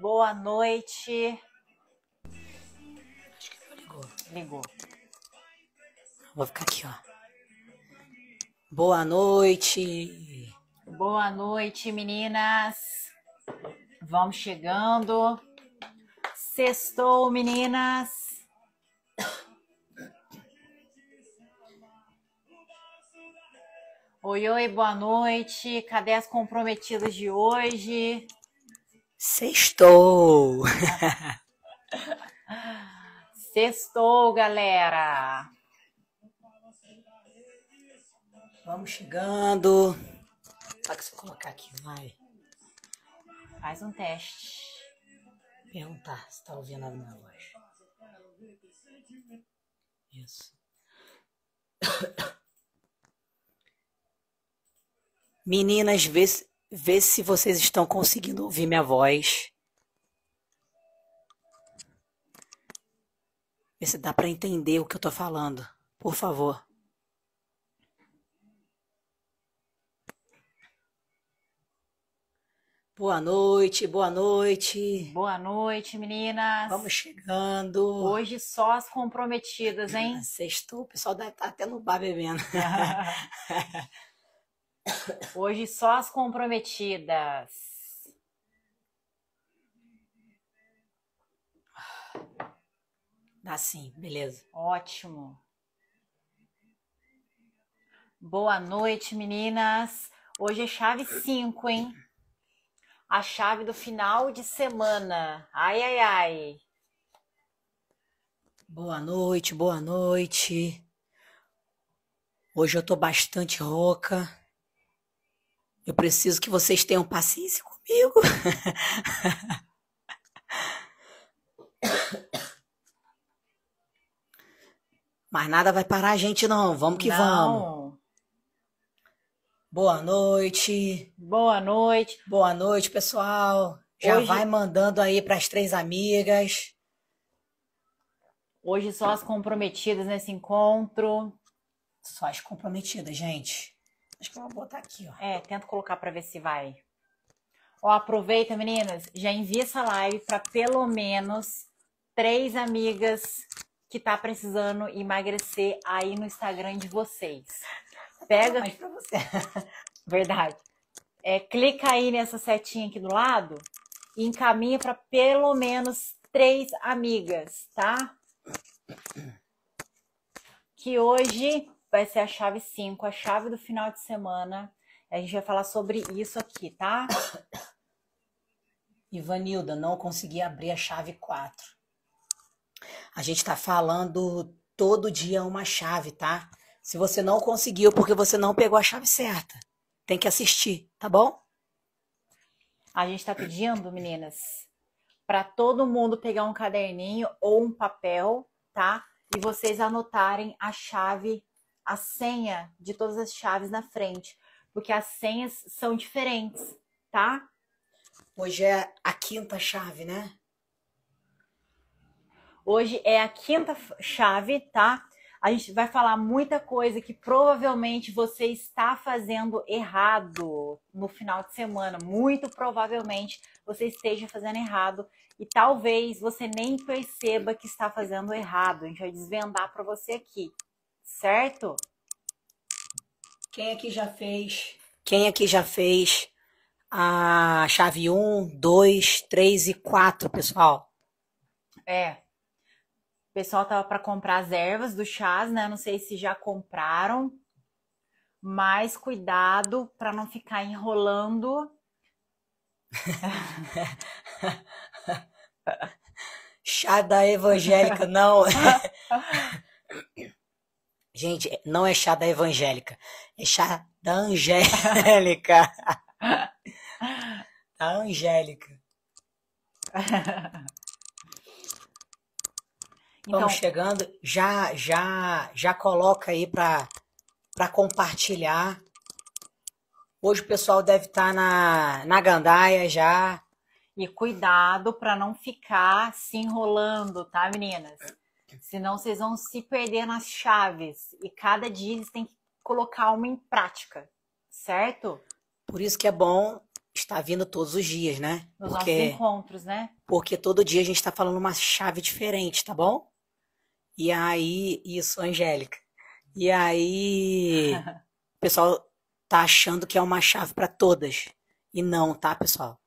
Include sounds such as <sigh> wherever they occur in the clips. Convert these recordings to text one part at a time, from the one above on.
Boa noite. Acho que ligou. Ligou. Vou ficar aqui, ó. Boa noite. Boa noite, meninas. Vamos chegando. Sextou, meninas. Oi, oi, boa noite. Cadê as comprometidas de hoje? Sextou! Sextou, galera! Vamos chegando. Só que se eu colocar aqui, vai. Faz um teste. Perguntar se tá ouvindo a minha voz. Isso. <coughs> Meninas, vê se ver se vocês estão conseguindo ouvir minha voz. Ver se dá para entender o que eu estou falando. Por favor. Boa noite, boa noite. Boa noite, meninas. Vamos chegando. Hoje só as comprometidas, hein? Sextou, o pessoal deve estar tá até no bar bebendo. <laughs> Hoje só as comprometidas. Dá ah, sim, beleza. Ótimo. Boa noite, meninas. Hoje é chave 5, hein? A chave do final de semana. Ai, ai, ai. Boa noite, boa noite. Hoje eu tô bastante rouca. Eu preciso que vocês tenham paciência comigo. <laughs> Mas nada vai parar a gente, não. Vamos que não. vamos. Boa noite. Boa noite. Boa noite, pessoal. Já Hoje... vai mandando aí para as três amigas. Hoje só as comprometidas nesse encontro. Só as comprometidas, gente. Acho que eu vou botar aqui, ó. É, tenta colocar para ver se vai. Ó, aproveita, meninas, já envia essa live para pelo menos três amigas que tá precisando emagrecer aí no Instagram de vocês. <laughs> Pega mais para você. <laughs> Verdade. É, clica aí nessa setinha aqui do lado e encaminha para pelo menos três amigas, tá? Que hoje vai ser a chave 5, a chave do final de semana. A gente vai falar sobre isso aqui, tá? <coughs> Ivanilda, não consegui abrir a chave 4. A gente está falando todo dia uma chave, tá? Se você não conseguiu, porque você não pegou a chave certa. Tem que assistir, tá bom? A gente está pedindo, meninas, para todo mundo pegar um caderninho ou um papel, tá? E vocês anotarem a chave a senha de todas as chaves na frente, porque as senhas são diferentes, tá? Hoje é a quinta chave, né? Hoje é a quinta chave, tá? A gente vai falar muita coisa que provavelmente você está fazendo errado no final de semana. Muito provavelmente você esteja fazendo errado e talvez você nem perceba que está fazendo errado. A gente vai desvendar para você aqui, certo? Quem aqui já fez? Quem aqui já fez a chave 1, 2, 3 e 4, pessoal? É. O pessoal tava para comprar as ervas do chás, né? Não sei se já compraram, mas cuidado para não ficar enrolando. <laughs> Chá da evangélica, não. <laughs> Gente, é, não é chá da evangélica, é chá da angélica. <laughs> da angélica. Então, Vamos chegando, já já já coloca aí para para compartilhar. Hoje o pessoal deve estar tá na na gandaia já. E cuidado para não ficar se enrolando, tá, meninas? Senão vocês vão se perder nas chaves. E cada dia eles têm que colocar uma em prática, certo? Por isso que é bom estar vindo todos os dias, né? Nos porque, nossos encontros, né? Porque todo dia a gente está falando uma chave diferente, tá bom? E aí, isso, Angélica. E aí, <laughs> o pessoal tá achando que é uma chave para todas. E não, tá, pessoal?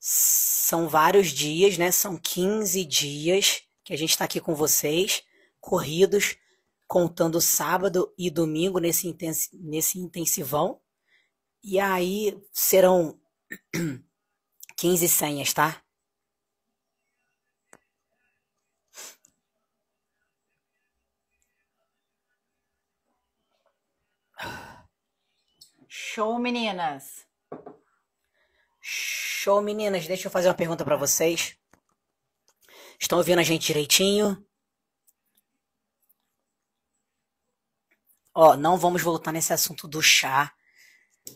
São vários dias, né? São 15 dias que a gente está aqui com vocês, corridos, contando sábado e domingo nesse, nesse intensivão. E aí serão 15 <clears throat> senhas, tá? Show, meninas! Show, meninas! Deixa eu fazer uma pergunta para vocês. Estão ouvindo a gente direitinho? Ó, não vamos voltar nesse assunto do chá.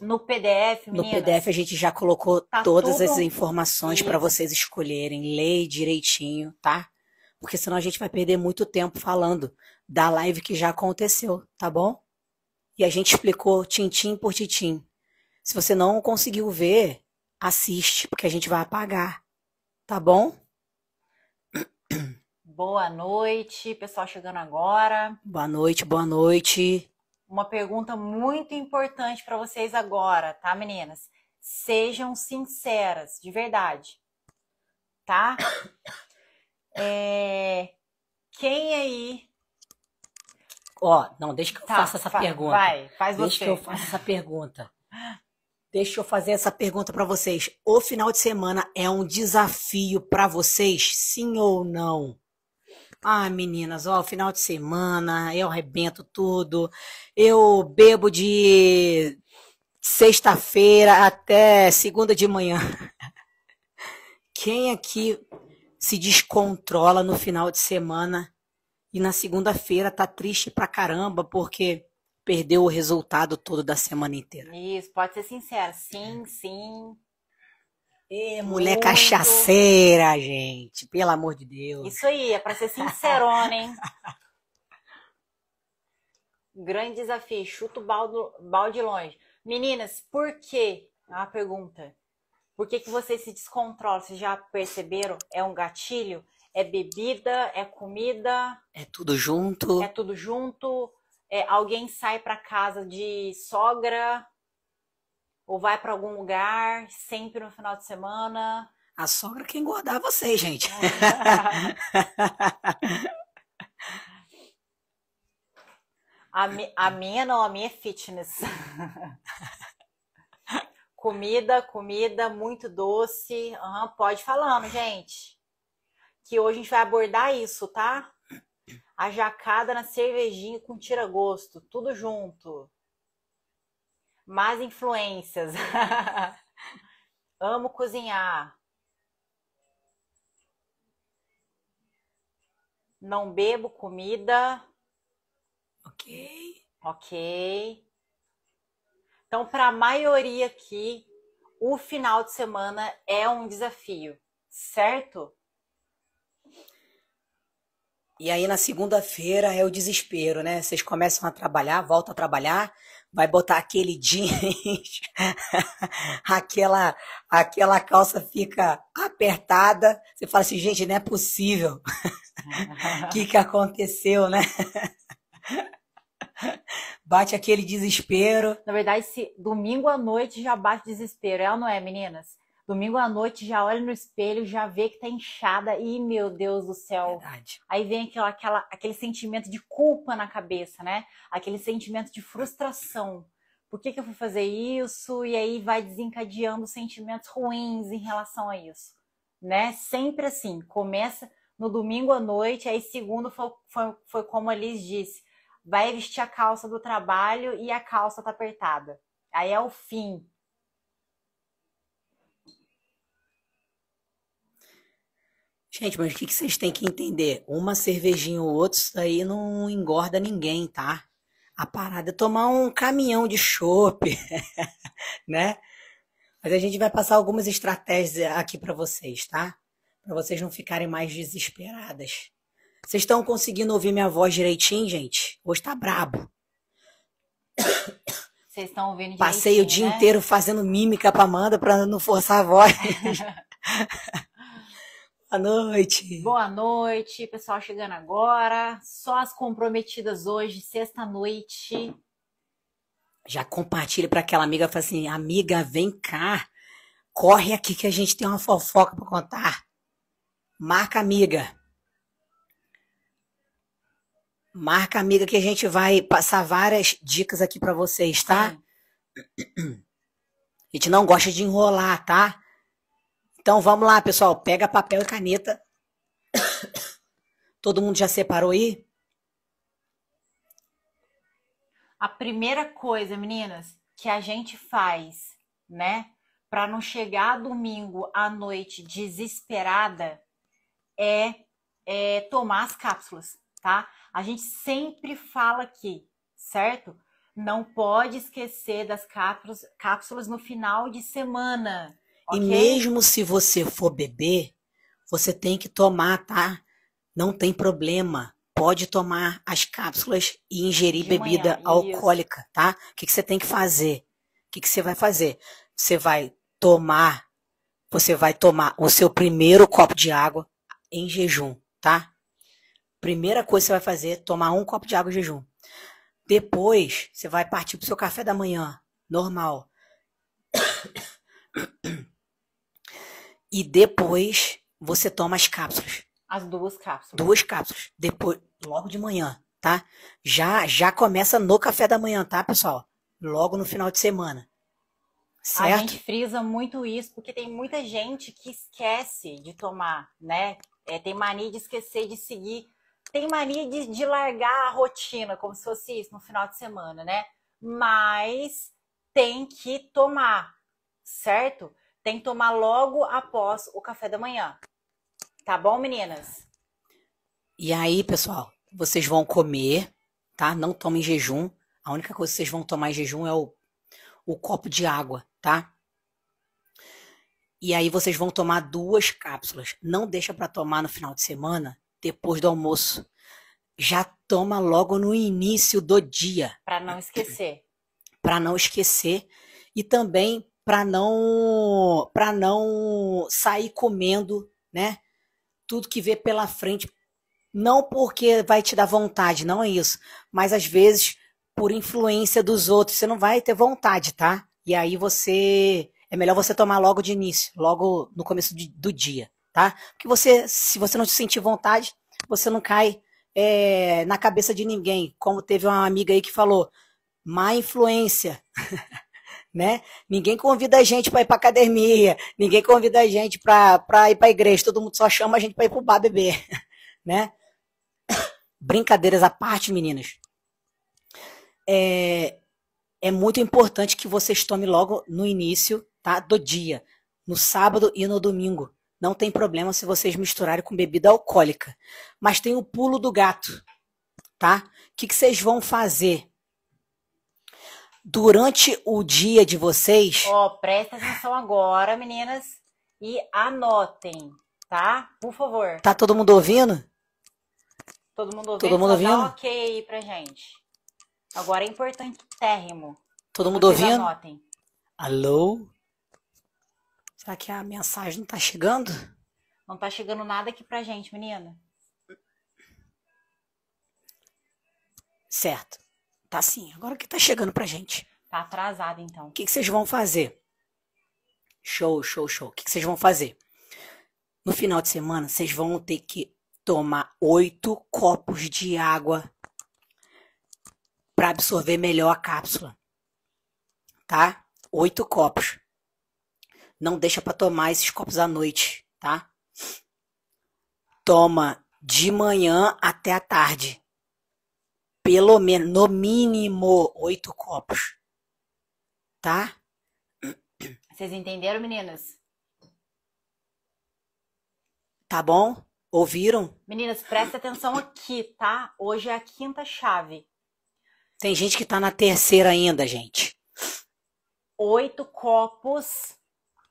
No PDF, meninas. No PDF a gente já colocou tá todas as informações para vocês escolherem, ler direitinho, tá? Porque senão a gente vai perder muito tempo falando da live que já aconteceu, tá bom? E a gente explicou tintim por tintim. Se você não conseguiu ver, assiste, porque a gente vai apagar, tá bom? Boa noite, pessoal chegando agora. Boa noite, boa noite. Uma pergunta muito importante para vocês agora, tá, meninas? Sejam sinceras, de verdade, tá? <coughs> É... Quem aí? Ó, não, deixa que eu tá, faça essa fa pergunta. Vai, faz deixa você. Deixa que eu faça essa pergunta. <laughs> Deixa eu fazer essa pergunta para vocês. O final de semana é um desafio para vocês, sim ou não? Ah, meninas, ó, final de semana, eu arrebento tudo. Eu bebo de sexta-feira até segunda de manhã. <laughs> Quem aqui se descontrola no final de semana e na segunda-feira tá triste pra caramba porque perdeu o resultado todo da semana inteira. Isso, pode ser sincero. Sim, é. sim. É, Mulher muito... cachaceira, gente. Pelo amor de Deus. Isso aí, é pra ser sincerona, hein? <laughs> Grande desafio. Chuta o balde longe. Meninas, por quê? a ah, uma pergunta. Por que, que vocês se descontrolam? Vocês já perceberam? É um gatilho? É bebida? É comida? É tudo junto? É tudo junto? é, alguém sai para casa de sogra ou vai para algum lugar sempre no final de semana. A sogra quer engordar vocês, gente. <laughs> a, mi a minha não, a minha é fitness. <laughs> comida, comida, muito doce. Uhum, pode falando, gente. Que hoje a gente vai abordar isso, tá? a jacada na cervejinha com tira-gosto, tudo junto. Mais influências. <laughs> Amo cozinhar. Não bebo comida. Ok. Ok. Então, para a maioria aqui, o final de semana é um desafio, certo? E aí na segunda-feira é o desespero, né? Vocês começam a trabalhar, volta a trabalhar, vai botar aquele <laughs> jeans, aquela aquela calça fica apertada, você fala assim, gente, não é possível. O <laughs> que que aconteceu, né? bate aquele desespero. Na verdade, se domingo à noite já bate desespero, é ou não é, meninas? Domingo à noite já olha no espelho, já vê que tá inchada e meu Deus do céu. Verdade. Aí vem aquela, aquela, aquele sentimento de culpa na cabeça, né? Aquele sentimento de frustração. Por que, que eu fui fazer isso? E aí vai desencadeando sentimentos ruins em relação a isso, né? Sempre assim. Começa no domingo à noite, aí segundo foi, foi, foi como a Liz disse, vai vestir a calça do trabalho e a calça tá apertada. Aí é o fim Gente, mas o que, vocês têm que entender? Uma cervejinha ou outra, isso daí não engorda ninguém, tá? A parada é tomar um caminhão de chope, <laughs> né? Mas a gente vai passar algumas estratégias aqui para vocês, tá? Para vocês não ficarem mais desesperadas. Vocês estão conseguindo ouvir minha voz direitinho, gente? Hoje tá brabo. Vocês estão ouvindo Passei o dia né? inteiro fazendo mímica pra Amanda pra não forçar a voz. <laughs> Boa noite. Boa noite, pessoal chegando agora. Só as comprometidas hoje, sexta-noite. Já compartilha para aquela amiga, fala assim: "Amiga, vem cá. Corre aqui que a gente tem uma fofoca para contar." Marca amiga. Marca amiga que a gente vai passar várias dicas aqui para vocês, tá? É. A gente não gosta de enrolar, tá? Então vamos lá, pessoal. Pega papel e caneta. Todo mundo já separou aí? A primeira coisa, meninas, que a gente faz, né, para não chegar domingo à noite desesperada, é, é tomar as cápsulas, tá? A gente sempre fala aqui, certo? Não pode esquecer das cápsulas, cápsulas no final de semana Okay? E mesmo se você for beber, você tem que tomar, tá? Não tem problema. Pode tomar as cápsulas e ingerir bebida alcoólica, isso. tá? O que, que, você tem que fazer? O que, que você vai fazer? Você vai tomar, você vai tomar o seu primeiro copo de água em jejum, tá? Primeira coisa que você vai fazer é tomar um copo de água em jejum. Depois, você vai partir pro seu café da manhã, normal. E depois você toma as cápsulas. As duas cápsulas. Duas cápsulas. Depois, logo de manhã, tá? Já, já começa no café da manhã, tá, pessoal? Logo no final de semana. Certo? A gente frisa muito isso, porque tem muita gente que esquece de tomar, né? É, tem mania de esquecer de seguir. Tem mania de, de largar a rotina, como se fosse isso, no final de semana, né? Mas tem que tomar, certo? Tem que tomar logo após o café da manhã. Tá bom, meninas? E aí, pessoal, vocês vão comer, tá? Não tomem jejum. A única coisa que vocês vão tomar em jejum é o, o copo de água, tá? E aí vocês vão tomar duas cápsulas. Não deixa para tomar no final de semana, depois do almoço. Já toma logo no início do dia. Para não esquecer. Para não esquecer. E também para não para não sair comendo, né? Tudo que vê pela frente, não porque vai te dar vontade, não é isso, mas às vezes por influência dos outros, você não vai ter vontade, tá? E aí você é melhor você tomar logo de início, logo no começo de, do dia, tá? Porque você, se você não sentir vontade, você não cai é, na cabeça de ninguém. Como teve uma amiga aí que falou, má influência. <laughs> né? Ninguém convida a gente para ir para academia, ninguém convida a gente para ir para igreja, todo mundo só chama a gente para ir para o bar beber, <laughs> né? Brincadeiras à parte, meninas. É, é muito importante que vocês tomem logo no início tá, do dia, no sábado e no domingo. Não tem problema se vocês misturarem com bebida alcoólica. Mas tem o pulo do gato, tá? O que, que vocês vão fazer? durante o dia de vocês. Ó, oh, presta atenção agora, meninas, e anotem, tá? Por favor. Tá todo mundo ouvindo? Todo mundo ouvindo? Todo mundo então ouvindo? Dá ok aí pra gente. Agora é importante térrimo. Todo mundo Vocês ouvindo? Anotem. Alô? Será que a mensagem não tá chegando? Não tá chegando nada aqui pra gente, menina. Certo. Tá sim. Agora que tá chegando pra gente. Tá atrasado então. O que, que vocês vão fazer? Show, show, show. O que, que vocês vão fazer? No final de semana, vocês vão ter que tomar oito copos de água para absorver melhor a cápsula. Tá? Oito copos. Não deixa para tomar esses copos à noite, tá? Toma de manhã até a tarde pelo menos, no mínimo, oito copos. Tá? Vocês entenderam, meninas? Tá bom? Ouviram? Meninas, presta atenção aqui, tá? Hoje é a quinta chave. Tem gente que tá na terceira ainda, gente. Oito copos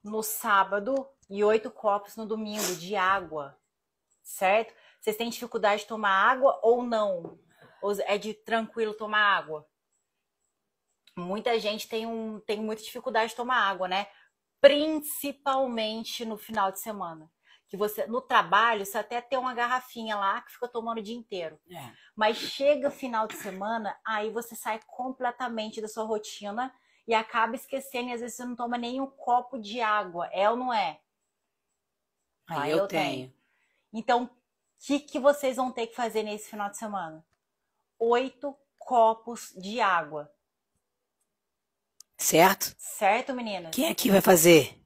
no sábado e oito copos no domingo de água, certo? Vocês têm dificuldade de tomar água ou não? é de tranquilo tomar água? Muita gente tem, um, tem muita dificuldade de tomar água, né? Principalmente no final de semana. Que você, no trabalho, você até tem uma garrafinha lá que fica tomando o dia inteiro. É. Mas chega final de semana, aí você sai completamente da sua rotina e acaba esquecendo, e às vezes você não toma nem um copo de água. É ou não é? Aí, ah, eu, eu tenho. tenho. Então, o que, que vocês vão ter que fazer nesse final de semana? oito copos de água. Certo? Certo, menina. Quem aqui vai fazer?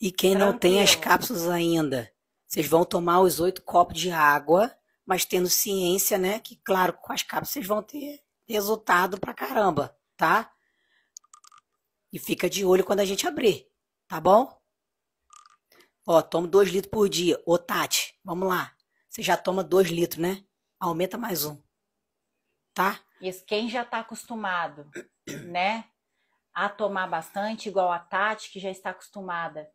E quem Tranquilo. não tem as cápsulas ainda? Vocês vão tomar os oito copos de água, mas tendo ciência, né? Que, claro, com as cápsulas vocês vão ter resultado pra caramba, tá? E fica de olho quando a gente abrir, tá bom? Ó, tomo dois litros por dia. Ô, Tati, vamos lá. Você já toma dois litros, né? aumenta mais um. Tá? Isso, quem já está acostumado, né? A tomar bastante, igual a Tati, que já está acostumada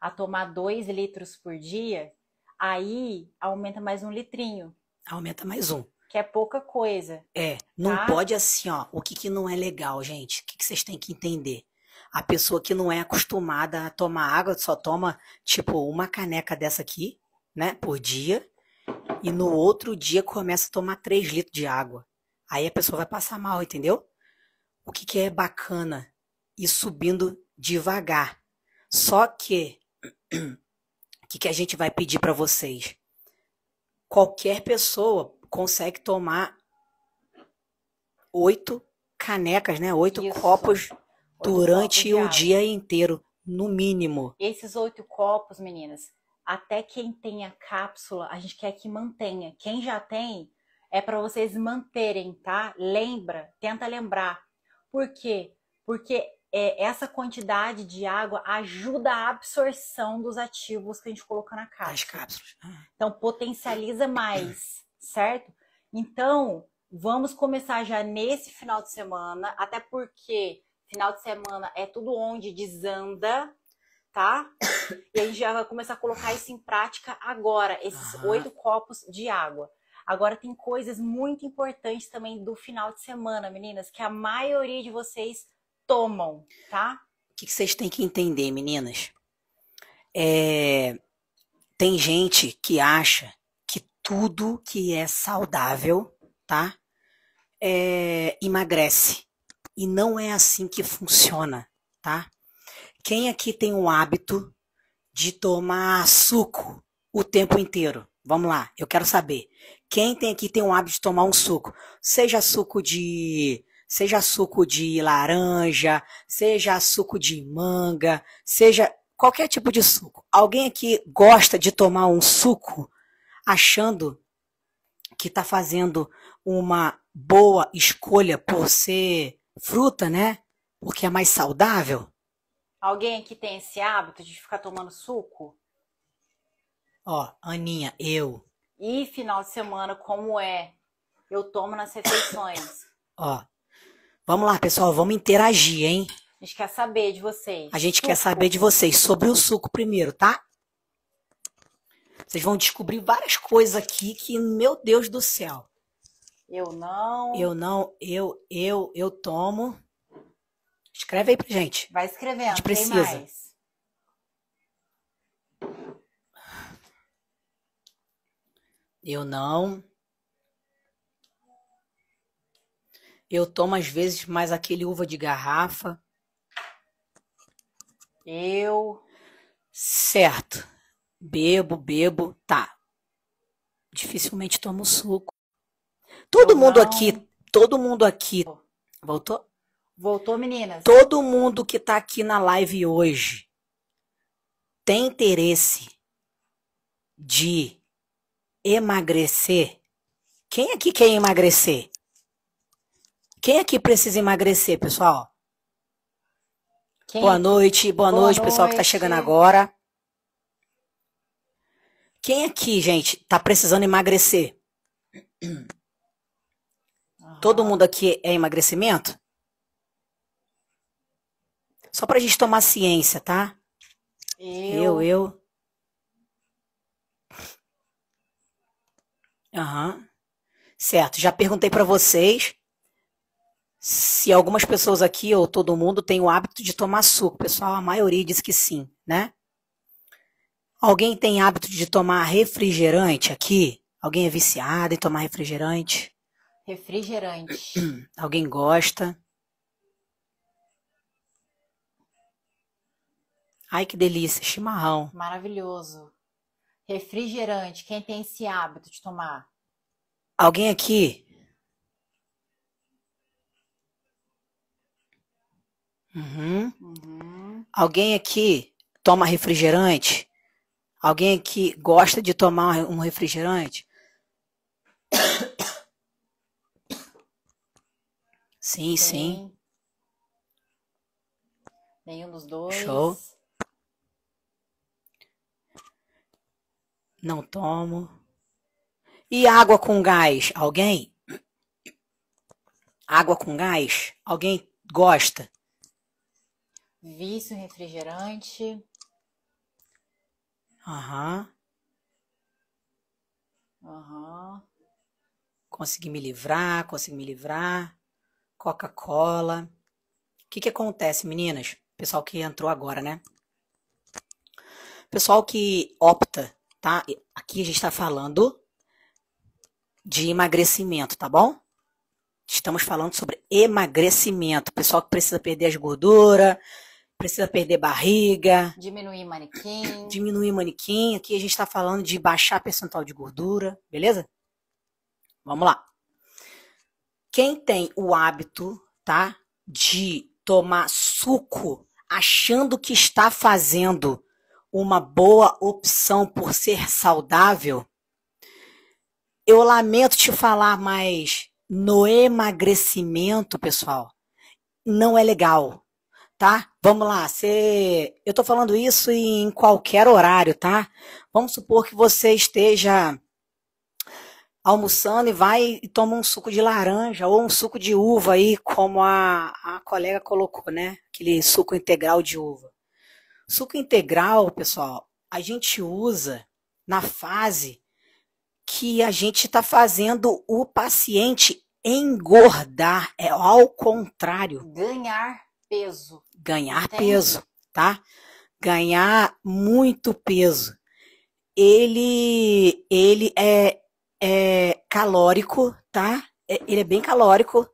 a tomar dois litros por dia, aí aumenta mais um litrinho. Aumenta mais um. Que é pouca coisa. É, não tá? pode assim, ó. O que, que não é legal, gente? O que, que vocês têm que entender? A pessoa que não é acostumada a tomar água, só toma, tipo, uma caneca dessa aqui, né, por dia e no outro dia começa a tomar 3 litros de água. Aí a pessoa vai passar mal, entendeu? O que, que é bacana? E subindo devagar. Só que, o <clears throat> que, que a gente vai pedir para vocês? Qualquer pessoa consegue tomar oito canecas, né? Oito Isso. copos durante oito copos o dia inteiro, no mínimo. Esses oito copos, meninas, até quem tem a cápsula, a gente quer que mantenha. Quem já tem, é para vocês manterem, tá? Lembra, tenta lembrar. Por quê? Porque é, essa quantidade de água ajuda a absorção dos ativos que a gente coloca na cápsula. As cápsulas. Ah. Então, potencializa mais, certo? Então, vamos começar já nesse final de semana, até porque final de semana é tudo onde desanda, tá? E a gente já vai começar a colocar isso em prática agora, esses oito uhum. copos de água. Agora tem coisas muito importantes também do final de semana, meninas, que a maioria de vocês tomam, tá? O que, vocês têm que entender, meninas? É... Tem gente que acha que tudo que é saudável, tá? É... Emagrece. E não é assim que funciona, tá? Quem aqui tem o hábito de tomar suco o tempo inteiro? Vamos lá, eu quero saber. Quem tem aqui tem o hábito de tomar um suco? Seja suco de. Seja suco de laranja, seja suco de manga, seja qualquer tipo de suco. Alguém aqui gosta de tomar um suco achando que está fazendo uma boa escolha por ser fruta, né? Porque é mais saudável? Alguém aqui tem esse hábito de ficar tomando suco? Ó, Aninha, eu. E final de semana, como é? Eu tomo nas refeições. Ó, vamos lá, pessoal, vamos interagir, hein? A gente quer saber de vocês. A gente suco. quer saber de vocês sobre o suco primeiro, tá? Vocês vão descobrir várias coisas aqui que, meu Deus do céu. Eu não. Eu não, eu, eu, eu tomo. Escreve aí pra gente. Vai escrevendo. A gente precisa. Tem mais. Eu não. Eu tomo às vezes mais aquele uva de garrafa. Eu. Certo. Bebo, bebo, tá. Dificilmente tomo suco. Todo eu mundo não. aqui, todo mundo aqui. Voltou? Voltou, meninas. Todo mundo que tá aqui na live hoje tem interesse de emagrecer. Quem aqui quer emagrecer? Quem aqui precisa emagrecer, pessoal? Quem? Boa noite, boa, boa noite, noite, pessoal que tá chegando agora. Quem aqui, gente, tá precisando emagrecer? Ah. Todo mundo aqui é emagrecimento? Só pra gente tomar ciência, tá? Eu, eu. eu. Aham. Certo, já perguntei para vocês se algumas pessoas aqui, ou todo mundo, tem o hábito de tomar suco. Pessoal, a maioria diz que sim, né? Alguém tem hábito de tomar refrigerante aqui? Alguém é viciado em tomar refrigerante? Refrigerante. <clears throat> Alguém gosta? Ai, que delícia, chimarrão. Maravilhoso. Refrigerante, quem tem esse hábito de tomar? Alguém aqui? Uhum. Uhum. Alguém aqui toma refrigerante? Alguém aqui gosta de tomar um refrigerante? Sim, Sim. sim. Nenhum dos dois. Show. Não tomo. E água com gás? Alguém? Água com gás? Alguém gosta? Vício, refrigerante. Aham. Aham. Consegui me livrar, consegui me livrar. Coca-Cola. O que, que acontece, meninas? Pessoal que entrou agora, né? Pessoal que opta tá? Aqui a gente está falando de emagrecimento, tá bom? Estamos falando sobre emagrecimento. Pessoal que precisa perder as gorduras, precisa perder barriga. Diminuir manequim. Diminuir manequim. Aqui a gente está falando de baixar percentual de gordura, beleza? Vamos lá. Quem tem o hábito, tá? De tomar suco achando que está fazendo uma boa opção por ser saudável? Eu lamento te falar, mas no emagrecimento, pessoal, não é legal, tá? Vamos lá, você... eu tô falando isso em qualquer horário, tá? Vamos supor que você esteja almoçando e vai e toma um suco de laranja ou um suco de uva aí, como a, a colega colocou, né? Aquele suco integral de uva. Suco integral, pessoal, a gente usa na fase que a gente está fazendo o paciente engordar, é ao contrário. Ganhar peso. Ganhar peso, tá? Ganhar muito peso. Ele, ele é, é calórico, tá? É, ele é bem calórico.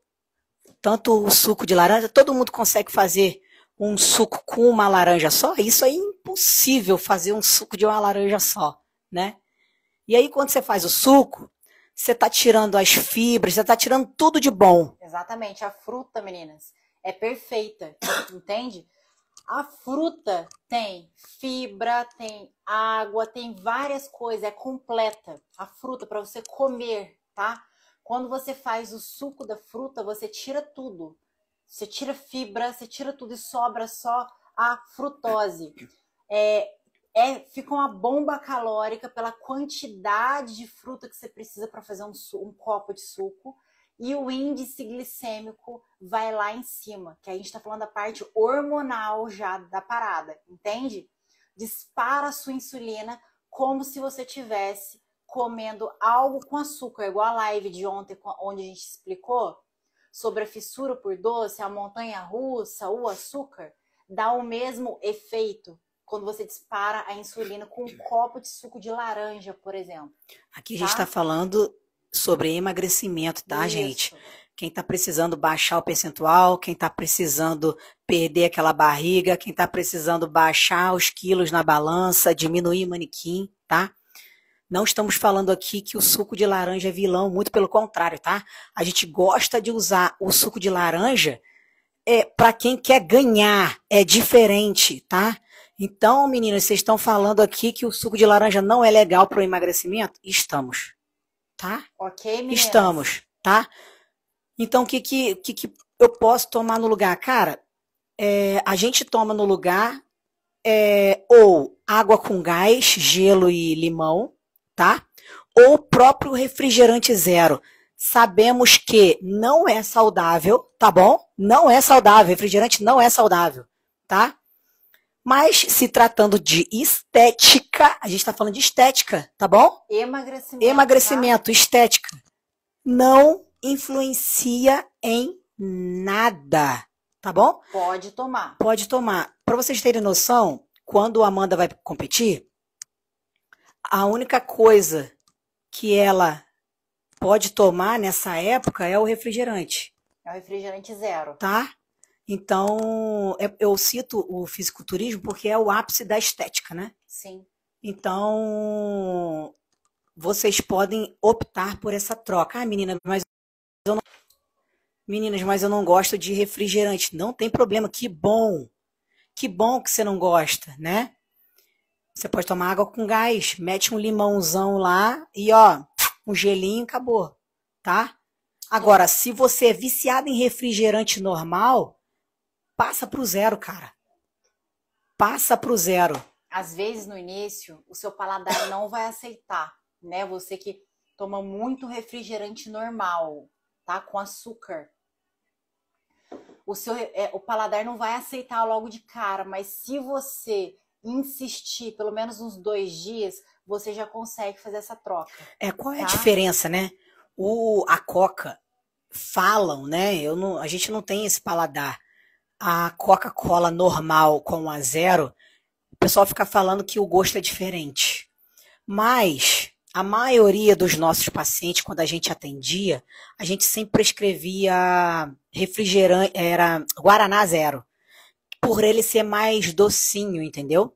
Tanto o suco de laranja, todo mundo consegue fazer um suco com uma laranja só, isso é impossível fazer um suco de uma laranja só, né? E aí quando você faz o suco, você tá tirando as fibras, você tá tirando tudo de bom. Exatamente, a fruta, meninas, é perfeita, entende? A fruta tem fibra, tem água, tem várias coisas, é completa. A fruta para você comer, tá? Quando você faz o suco da fruta, você tira tudo. Você tira fibra, você tira tudo e sobra só a frutose. É, é, fica uma bomba calórica pela quantidade de fruta que você precisa para fazer um, um, copo de suco. E o índice glicêmico vai lá em cima, que a gente está falando da parte hormonal já da parada, entende? Dispara a sua insulina como se você tivesse comendo algo com açúcar, igual a live de ontem, onde a gente explicou sobre a fissura por doce, a montanha russa, o açúcar, dá o mesmo efeito quando você dispara a insulina com um copo de suco de laranja, por exemplo. Aqui tá? a gente está falando sobre emagrecimento, tá, Isso. gente? Quem está precisando baixar o percentual, quem está precisando perder aquela barriga, quem está precisando baixar os quilos na balança, diminuir o manequim, tá? Não estamos falando aqui que o suco de laranja é vilão, muito pelo contrário, tá? A gente gosta de usar o suco de laranja é, para quem quer ganhar, é diferente, tá? Então, meninas, vocês estão falando aqui que o suco de laranja não é legal para o emagrecimento? Estamos, tá? Ok, meninas. Estamos, tá? Então, o que, que, que, que eu posso tomar no lugar? Cara, é, a gente toma no lugar é, ou água com gás, gelo e limão, tá? Ou próprio refrigerante zero. Sabemos que não é saudável, tá bom? Não é saudável, refrigerante não é saudável, tá? Mas se tratando de estética, a gente está falando de estética, tá bom? Emagrecimento. Tá? Emagrecimento, tá? estética. Não influencia em nada, tá bom? Pode tomar. Pode tomar. Para vocês terem noção, quando a Amanda vai competir, a única coisa que ela pode tomar nessa época é o refrigerante. É o refrigerante zero. Tá? Então, é, eu cito o fisiculturismo porque é o ápice da estética, né? Sim. Então, vocês podem optar por essa troca. Ah, menina, mas eu não... Meninas, mas eu não gosto de refrigerante. Não tem problema, que bom. Que bom que você não gosta, né? Você pode tomar água com gás, mete um limãozão lá e ó, um gelinho, acabou, tá? Agora, se você é viciado em refrigerante normal, passa pro zero, cara. Passa pro zero. Às vezes no início, o seu paladar <coughs> não vai aceitar, né? Você que toma muito refrigerante normal, tá? Com açúcar o seu é, o paladar não vai aceitar logo de cara, mas se você insistir pelo menos uns dois dias, você já consegue fazer essa troca. É, qual é tá? a diferença, né? O, a coca, falam, né? Eu não, a gente não tem esse paladar. A Coca-Cola normal com a zero, o pessoal fica falando que o gosto é diferente. Mas a maioria dos nossos pacientes, quando a gente atendia, a gente sempre prescrevia refrigerante, era Guaraná zero por ele ser mais docinho, entendeu?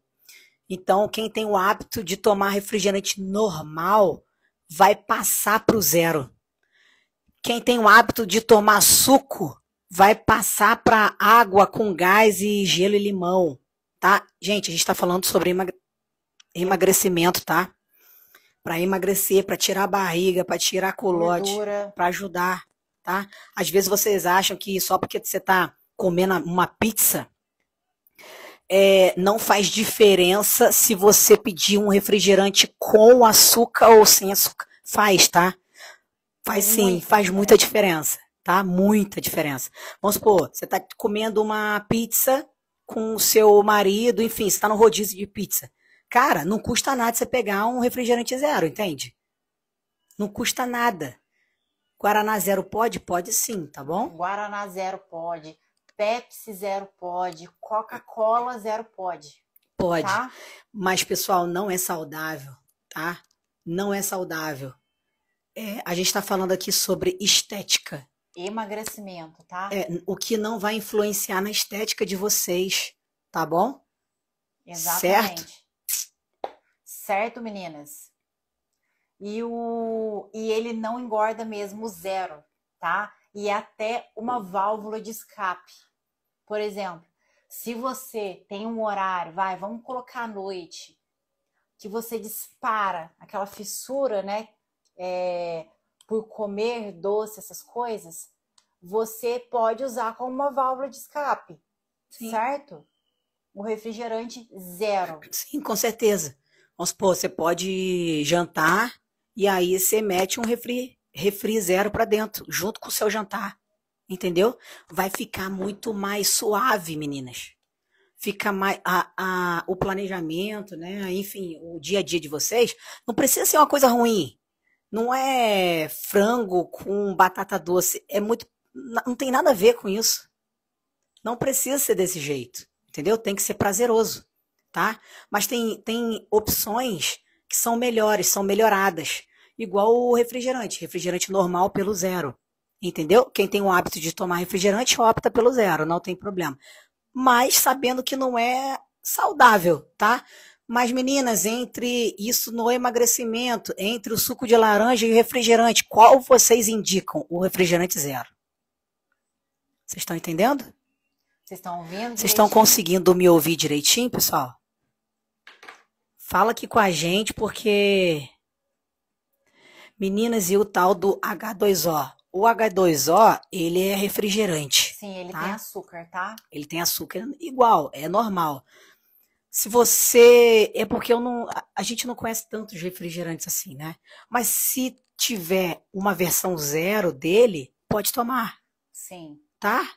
Então, quem tem o hábito de tomar refrigerante normal vai passar para o zero. Quem tem o hábito de tomar suco vai passar para água com gás e gelo e limão, tá? Gente, a gente está falando sobre emagre... emagrecimento, tá? Para emagrecer, para tirar a barriga, para tirar a culote, para ajudar, tá? Às vezes vocês acham que só porque você tá comendo uma pizza, é, não faz diferença se você pedir um refrigerante com açúcar ou sem açúcar. Faz, tá? Faz sim, faz muita diferença, tá? Muita diferença. Vamos supor, você tá comendo uma pizza com o seu marido, enfim, você tá no rodízio de pizza. Cara, não custa nada você pegar um refrigerante zero, entende? Não custa nada. Guaraná zero pode? Pode sim, tá bom? Guaraná zero pode. Pepsi zero pode, Coca-Cola zero pode. Pode. Tá? Mas, pessoal, não é saudável, tá? Não é saudável. É, a gente está falando aqui sobre estética. Emagrecimento, tá? É, o que não vai influenciar na estética de vocês, tá bom? Exatamente. Certo? Certo, meninas? E, o... e ele não engorda mesmo zero, tá? e é até uma válvula de escape. Por exemplo, se você tem um horário, vai, vamos colocar à noite, que você dispara aquela fissura, né? É, por comer doce, essas coisas, você pode usar como uma válvula de escape, Sim. certo? O refrigerante zero. Sim, com certeza. Vamos supor, você pode jantar e aí você mete um refri refri zero para dentro, junto com o seu jantar. Entendeu? Vai ficar muito mais suave, meninas. Fica mais a, a, o planejamento, né? Enfim, o dia a dia de vocês não precisa ser uma coisa ruim. Não é frango com batata doce, é muito não tem nada a ver com isso. Não precisa ser desse jeito, entendeu? Tem que ser prazeroso, tá? Mas tem tem opções que são melhores, são melhoradas igual o refrigerante, refrigerante normal pelo zero. Entendeu? Quem tem o hábito de tomar refrigerante opta pelo zero, não tem problema. Mas sabendo que não é saudável, tá? Mas meninas, entre isso no emagrecimento, entre o suco de laranja e o refrigerante, qual vocês indicam? O refrigerante zero. Vocês estão entendendo? Vocês estão ouvindo? Vocês estão conseguindo me ouvir direitinho, pessoal? Fala aqui com a gente, porque Meninas, e o tal do H2O? O H2O, ele é refrigerante. Sim, ele tá? tem açúcar, tá? Ele tem açúcar igual, é normal. Se você. É porque eu não. A gente não conhece tantos refrigerantes assim, né? Mas se tiver uma versão zero dele, pode tomar. Sim. Tá?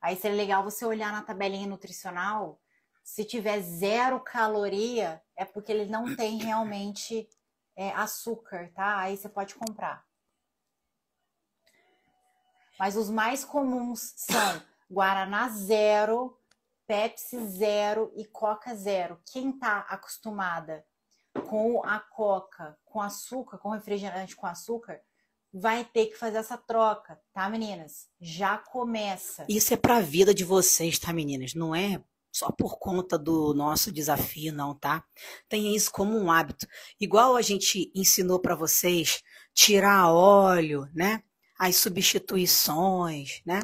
Aí seria legal você olhar na tabelinha nutricional. Se tiver zero caloria, é porque ele não tem realmente é, açúcar, tá? Aí você pode comprar. Mas os mais comuns são Guaraná zero, Pepsi zero e Coca zero. Quem tá acostumada com a Coca, com açúcar, com refrigerante com açúcar, vai ter que fazer essa troca, tá, meninas? Já começa. Isso é pra vida de vocês, tá, meninas? Não é só por conta do nosso desafio, não, tá? Tenha isso como um hábito. Igual a gente ensinou para vocês tirar óleo, né? As substituições, né?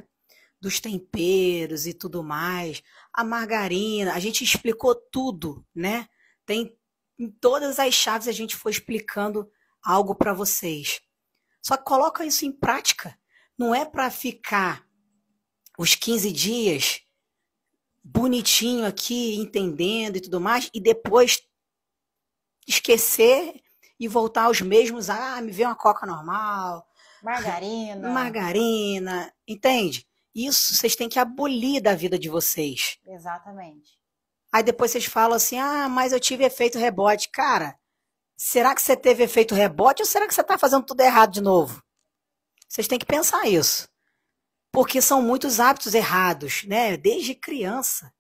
Dos temperos e tudo mais. A margarina, a gente explicou tudo, né? Tem em todas as chaves a gente foi explicando algo para vocês. Só que coloca isso em prática. Não é para ficar os 15 dias bonitinho aqui, entendendo e tudo mais, e depois esquecer e voltar aos mesmos, ah, me vê uma coca normal, margarina. Margarina, entende? Isso vocês têm que abolir da vida de vocês. Exatamente. Aí depois vocês falam assim: "Ah, mas eu tive efeito rebote". Cara, será que você teve efeito rebote ou será que você está fazendo tudo errado de novo? Vocês têm que pensar isso porque são muitos hábitos errados, né? Desde criança.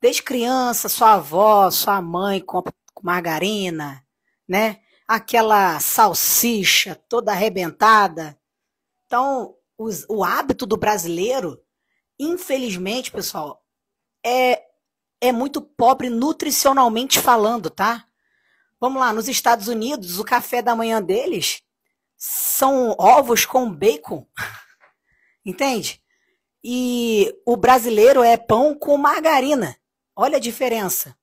Desde criança, sua avó, sua mãe compra margarina, né? Aquela salsicha toda arrebentada. Então, os, o hábito do brasileiro, infelizmente, pessoal, é, é muito pobre nutricionalmente falando, tá? Vamos lá, nos Estados Unidos, o café da manhã deles são ovos com bacon. <laughs> Entende? E o brasileiro é pão com margarina. Olha a diferença.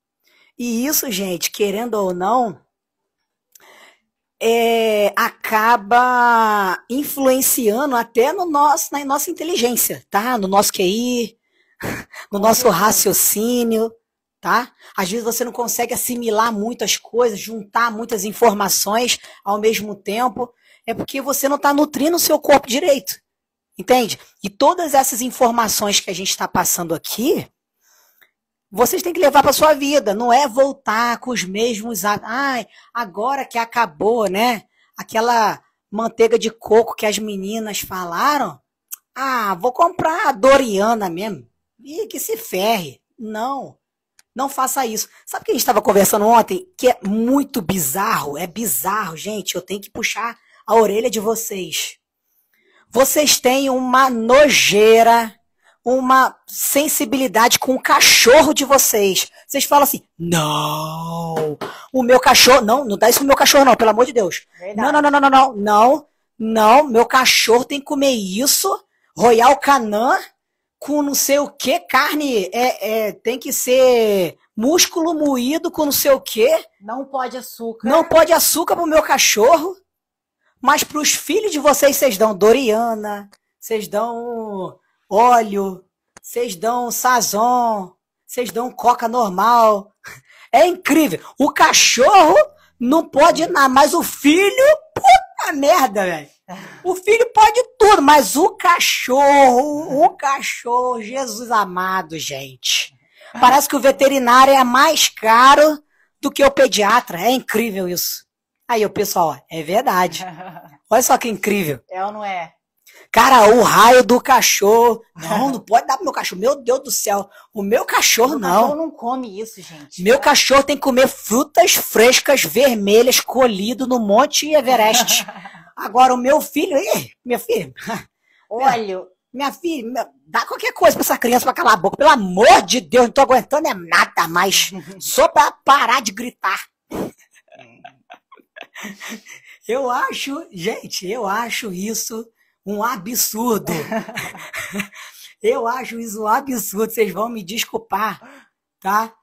E isso, gente, querendo ou não, é, acaba influenciando até no nosso, na nossa inteligência, tá? No nosso QI, <laughs> no nosso raciocínio, tá? Às vezes você não consegue assimilar muitas coisas, juntar muitas informações ao mesmo tempo, é porque você não está nutrindo o seu corpo direito. Entende? E todas essas informações que a gente está passando aqui, vocês têm que levar para sua vida. Não é voltar com os mesmos. Ai, agora que acabou, né? Aquela manteiga de coco que as meninas falaram. Ah, vou comprar a Doriana mesmo. E que se ferre. Não. Não faça isso. Sabe o que a gente estava conversando ontem? Que é muito bizarro. É bizarro, gente. Eu tenho que puxar a orelha de vocês. Vocês têm uma nojeira, uma sensibilidade com o cachorro de vocês. Vocês falam assim: não, o meu cachorro. Não, não dá isso pro meu cachorro, não, pelo amor de Deus. Não, não, não, não, não, não, não. Não, meu cachorro tem que comer isso, Royal Canin, com não sei o que, carne, é, é, tem que ser músculo moído com não sei o que. Não pode açúcar. Não pode açúcar pro meu cachorro. Mas para os filhos de vocês, vocês dão Doriana, vocês dão óleo, vocês dão sazon, vocês dão coca normal. <laughs> É incrível. O cachorro não pode nada, mas o filho, puta merda, velho. O filho pode tudo, mas o cachorro, o cachorro, Jesus amado, gente. Parece que o veterinário é mais caro do que o pediatra. É incrível isso. Aí o pessoal, é verdade. <laughs> Olha só que incrível. É ou não é? Cara, o raio do cachorro. Não, não pode dar pro meu cachorro. Meu Deus do céu. O meu cachorro meu não. Meu não come isso, gente. Meu cachorro tem que comer frutas frescas, vermelhas, colhido no Monte Everest. <laughs> Agora, o meu filho. Ih, meu filho. <laughs> Olha. Minha filha, meu, dá qualquer coisa pra essa criança pra calar a boca. Pelo amor de Deus, não tô aguentando é nada mais. Só pra parar de gritar. Eu acho, gente, eu acho isso um absurdo. <laughs> Eu acho isso um absurdo. Vocês vão me desculpar, tá?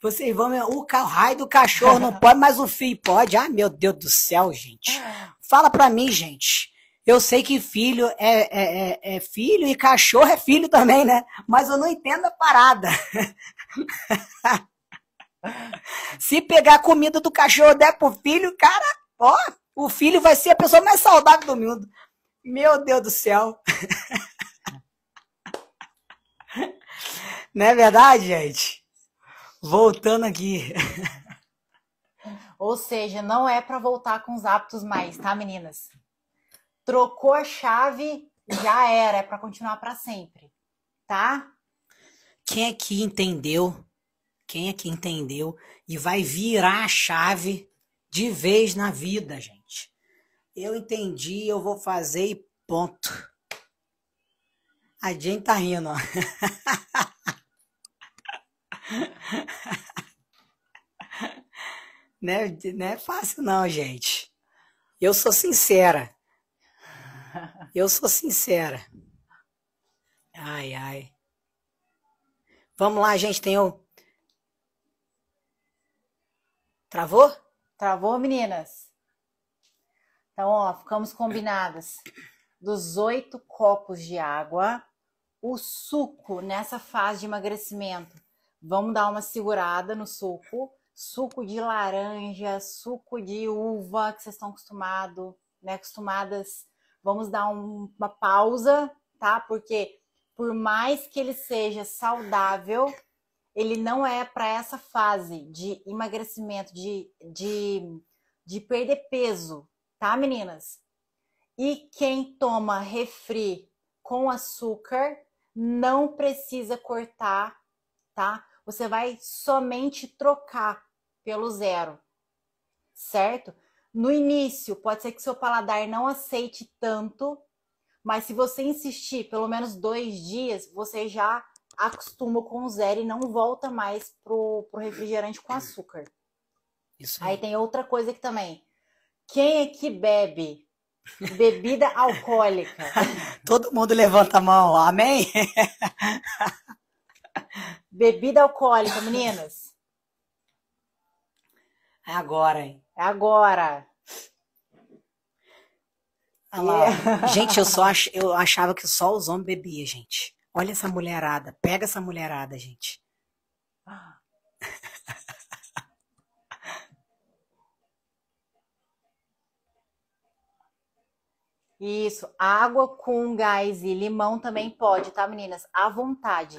Vocês vão. Me... O raio do cachorro não pode, mas o filho pode. Ah, meu Deus do céu, gente. Fala pra mim, gente. Eu sei que filho é, é, é, é filho e cachorro é filho também, né? Mas eu não entendo a parada. <laughs> Se pegar a comida do cachorro der pro filho, cara, ó, o filho vai ser a pessoa mais saudável do mundo. Meu Deus do céu. <laughs> Não é verdade, gente? Voltando aqui. <laughs> Ou seja, não é para voltar com os hábitos mais, tá, meninas? Trocou a chave, já era, é para continuar para sempre, tá? Quem aqui entendeu quem é que entendeu e vai virar a chave de vez na vida, gente? Eu entendi, eu vou fazer e ponto. A gente tá rindo. Ó. <laughs> Não é, não é fácil não, gente. Eu sou sincera. Eu sou sincera. Ai, ai. Vamos lá, gente. Tem o Travou? Travou, meninas? Então, ó, ficamos combinadas. Dos oito copos de água, o suco nessa fase de emagrecimento. Vamos dar uma segurada no suco. Suco de laranja, suco de uva, que vocês estão acostumados, né? Acostumadas. Vamos dar um, uma pausa, tá? Porque por mais que ele seja saudável, ele não é para essa fase de emagrecimento, de, de, de perder peso, tá, meninas? E quem toma refri com açúcar não precisa cortar, tá? Você vai somente trocar pelo zero, certo? No início, pode ser que seu paladar não aceite tanto, mas se você insistir pelo menos dois dias, você já acostuma com o zero e não volta mais pro, pro refrigerante com açúcar. Isso aí. aí tem outra coisa que também. Quem é que bebe bebida <laughs> alcoólica? Todo mundo levanta a mão, amém? bebida alcoólica, meninas. É agora, hein? É agora. Olha lá. É. Gente, eu só ach... eu achava que só os homens bebiam, gente. Olha essa mulherada, pega essa mulherada, gente. Isso, água com gás e limão também pode, tá, meninas? À vontade.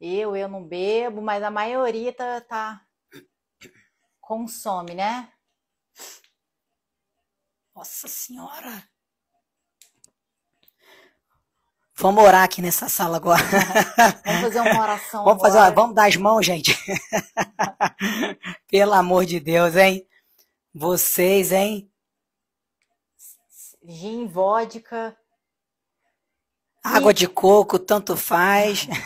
Eu, eu não bebo, mas a maioria tá, tá... consome, né? Nossa senhora! Vamos orar aqui nessa sala agora. <laughs> Vamos fazer uma oração. Vamos, fazer, vamos dar as mãos, gente. <laughs> Pelo amor de Deus, hein? Vocês, hein? Gin, vodka. Água e... de coco, tanto faz. <laughs>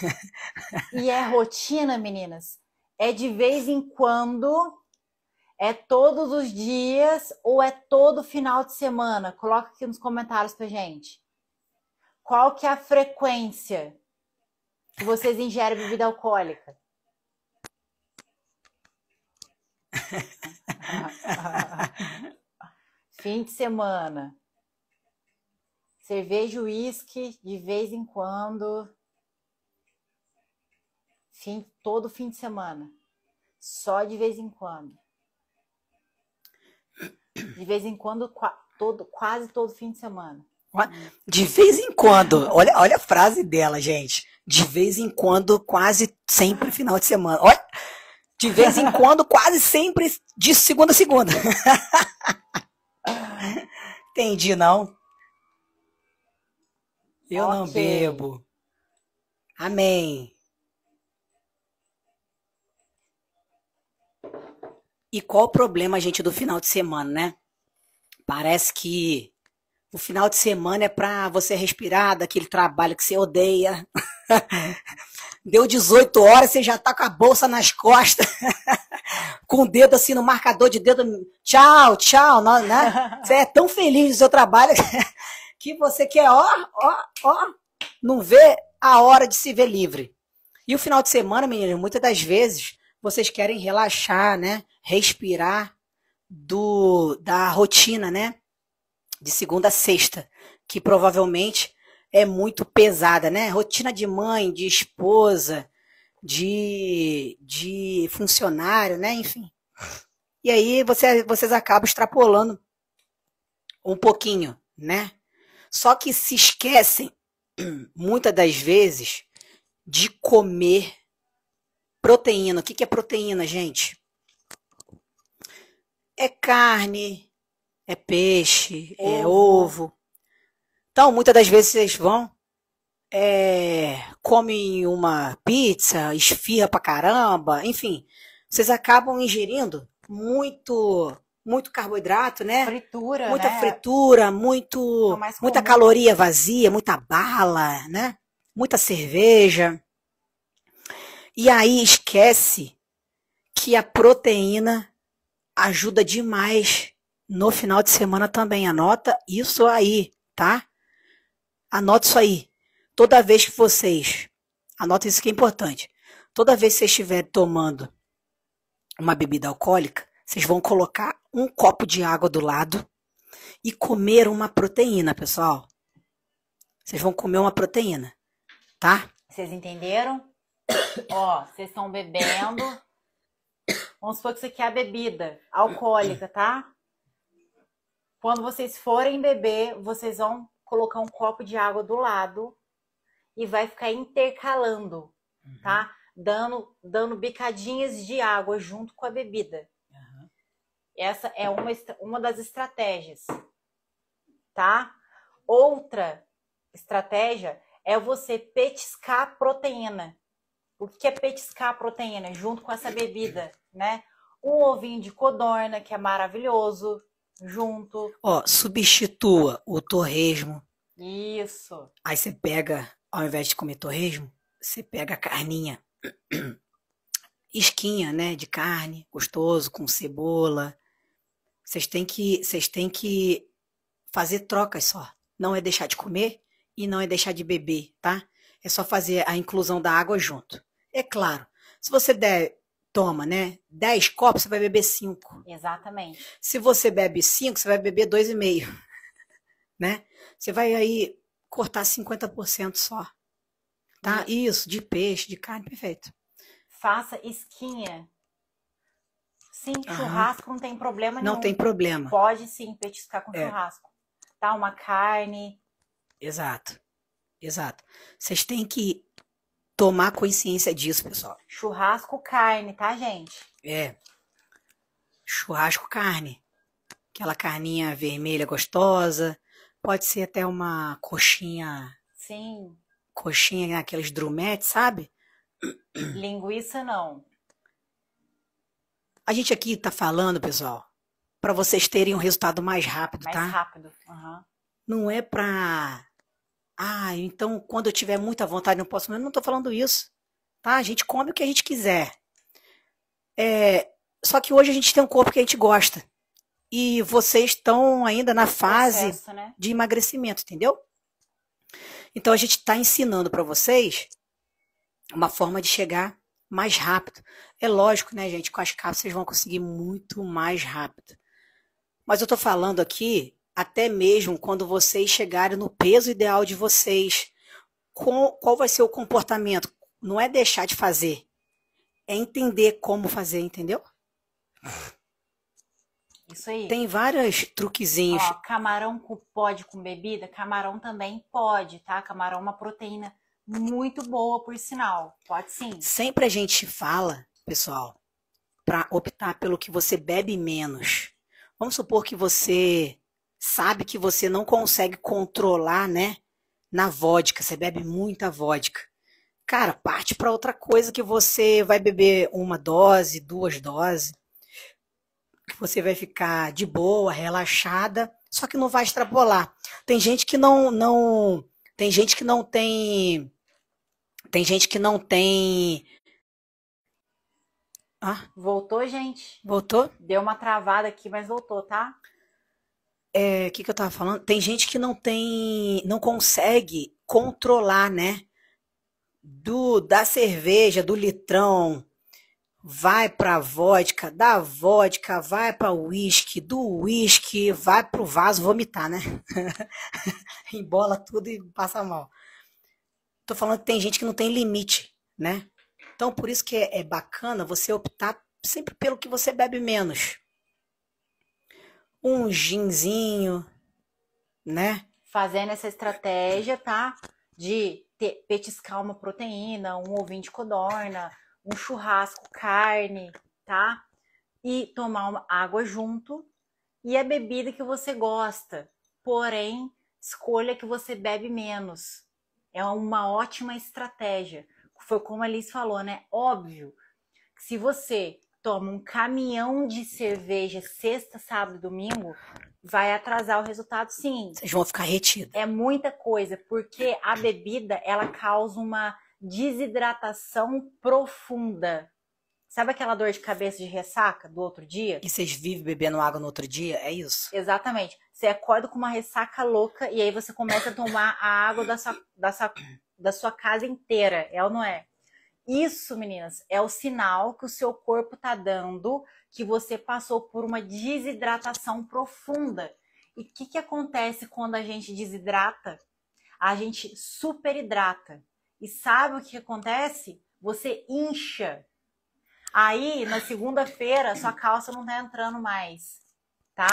E é rotina, meninas. É de vez em quando, é todos os dias ou é todo final de semana? Coloca aqui nos comentários pra gente qual que é a frequência que vocês ingerem bebida alcoólica? <laughs> Fim de semana. Cerveja, uísque, de vez em quando. Fim, todo fim de semana. Só de vez em quando. De vez em quando, todo, quase todo fim de semana. De vez em quando, olha, olha a frase dela, gente. De vez em quando, quase sempre final de semana. Olha, de vez em quando, quase sempre de segunda a segunda. <laughs> Entendi, não? Eu okay. não bebo. Amém. E qual o problema, gente, do final de semana, né? Parece que o final de semana é para você respirar daquele trabalho que você odeia. <laughs> Deu 18 horas, você já tá com a bolsa nas costas, <laughs> com o dedo assim no marcador de dedo. Tchau, tchau. Não, né? <laughs> Você é tão feliz no seu trabalho que você quer, ó, ó, ó, não vê a hora de se ver livre. E o final de semana, meninas, muitas das vezes vocês querem relaxar, né? Respirar do da rotina, né? de segunda a sexta, que provavelmente é muito pesada, né? Rotina de mãe, de esposa, de, de funcionário, né? Enfim. E aí você, vocês acabam extrapolando um pouquinho, né? Só que se esquecem, <clears throat> muitas das vezes, de comer proteína. O que é proteína, gente? É carne, é peixe, é ovo. é ovo. Então, muitas das vezes vocês vão, é, comem uma pizza, esfirra pra caramba, enfim, vocês acabam ingerindo muito muito carboidrato, né? Fritura, muita né? fritura, muito é muita caloria vazia, muita bala, né? Muita cerveja. E aí esquece que a proteína ajuda demais no final de semana também. Anota isso aí, tá? Anota isso aí. Toda vez que vocês. Anota isso que é importante. Toda vez que vocês estiverem tomando uma bebida alcoólica, vocês vão colocar um copo de água do lado e comer uma proteína, pessoal. Vocês vão comer uma proteína, tá? Vocês entenderam? <coughs> Ó, vocês estão bebendo. Vamos supor que isso aqui é a bebida alcoólica, tá? Quando vocês forem beber, vocês vão colocar um copo de água do lado e vai ficar intercalando, uhum. tá? Dando, dando bicadinhas de água junto com a bebida. Uhum. Essa é uma, uma das estratégias, tá? Outra estratégia é você petiscar a proteína. O que é petiscar a proteína? Junto com essa bebida, né? Um ovinho de codorna, que é maravilhoso, junto. Ó, substitua o torresmo. Isso. Aí você pega, ao invés de comer torresmo, você pega a carninha. <clears throat> Esquinha, né, de carne, gostoso, com cebola. Vocês têm que, vocês têm que fazer trocas só. Não é deixar de comer e não é deixar de beber, tá? É só fazer a inclusão da água junto. É claro, se você der toma, né? 10 copos, você vai beber 5. Exatamente. Se você bebe 5, você vai beber 2,5. <laughs> Né? Você vai aí cortar 50% só. Tá? Isso, de peixe, de carne, perfeito. Faça esquinha. Sim, uhum. churrasco não tem problema não nenhum. Não tem problema. Pode sim petiscar com é. churrasco. Tá? Uma carne. Exato. Exato. Vocês têm que tomar consciência disso, pessoal. Churrasco carne, tá, gente? É. Churrasco carne. Aquela carninha vermelha gostosa. Pode ser até uma coxinha. Sim. Coxinha, aqueles drumetes, sabe? <clears throat> Linguiça não. A gente aqui tá falando, pessoal, para vocês terem um resultado mais rápido, mais tá? Mais rápido. Uhum. Não é pra ah, então quando eu tiver muita vontade não posso comer. Não estou falando isso. Tá? A gente come o que a gente quiser. É, só que hoje a gente tem um corpo que a gente gosta. E vocês estão ainda na fase Processo, né? de emagrecimento, entendeu? Então a gente está ensinando para vocês uma forma de chegar mais rápido. É lógico, né, gente? Com as cápsulas vocês vão conseguir muito mais rápido. Mas eu estou falando aqui até mesmo quando vocês chegarem no peso ideal de vocês, com, qual vai ser o comportamento? Não é deixar de fazer, é entender como fazer, entendeu? Isso aí. Tem vários truquezinhos. Ó, camarão pode com bebida? Camarão também pode, tá? Camarão é uma proteína muito boa, por sinal. Pode sim. Sempre a gente fala, pessoal, para optar pelo que você bebe menos. Vamos supor que você sabe que você não consegue controlar, né? Na vodka, você bebe muita vodka. Cara, parte para outra coisa que você vai beber uma dose, duas doses, que você vai ficar de boa, relaxada, só que não vai extrapolar. Tem gente que não não tem gente que não tem tem gente que não tem ah, voltou, gente? Voltou? Deu uma travada aqui, mas voltou, tá? é, que, que eu tava falando? Tem gente que não tem, não consegue controlar, né? Do da cerveja, do litrão, vai pra vodka, da vodka vai pra uísque, do uísque vai pro vaso vomitar, né? <laughs> Embola tudo e passa mal. Tô falando que tem gente que não tem limite, né? Então por isso que é, é bacana você optar sempre pelo que você bebe menos um ginzinho, né? Fazendo essa estratégia, tá? De ter, petiscar uma proteína, um ovinho de codorna, um churrasco, carne, tá? E tomar uma água junto e a bebida que você gosta. Porém, escolha que você bebe menos. É uma ótima estratégia. Foi como a Liz falou, né? Óbvio que se você toma um caminhão de cerveja sexta, sábado, domingo, vai atrasar o resultado sim. Vocês vão ficar retidos. É muita coisa, porque a bebida, ela causa uma desidratação profunda. Sabe aquela dor de cabeça de ressaca do outro dia? E vocês vivem bebendo água no outro dia? É isso? Exatamente. Você acorda com uma ressaca louca e aí você começa a tomar a água da sua, da sua, da sua casa inteira. É ou não é? Isso, meninas, é o sinal que o seu corpo está dando que você passou por uma desidratação profunda. E o que, que acontece quando a gente desidrata? A gente superidrata. E sabe o que acontece? Você incha. Aí, na segunda-feira, sua calça não tá entrando mais, tá?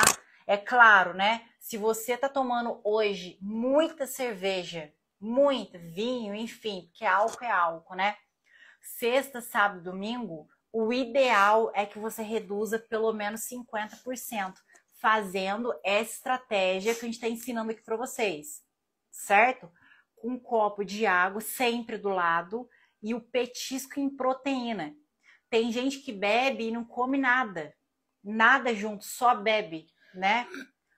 É claro, né? Se você tá tomando hoje muita cerveja, muita vinho, enfim, porque álcool é álcool, né? sexta, sábado, domingo, o ideal é que você reduza pelo menos 50%, fazendo essa estratégia que a gente está ensinando aqui para vocês, certo? um copo de água sempre do lado e o petisco em proteína. Tem gente que bebe e não come nada, nada junto, só bebe, né?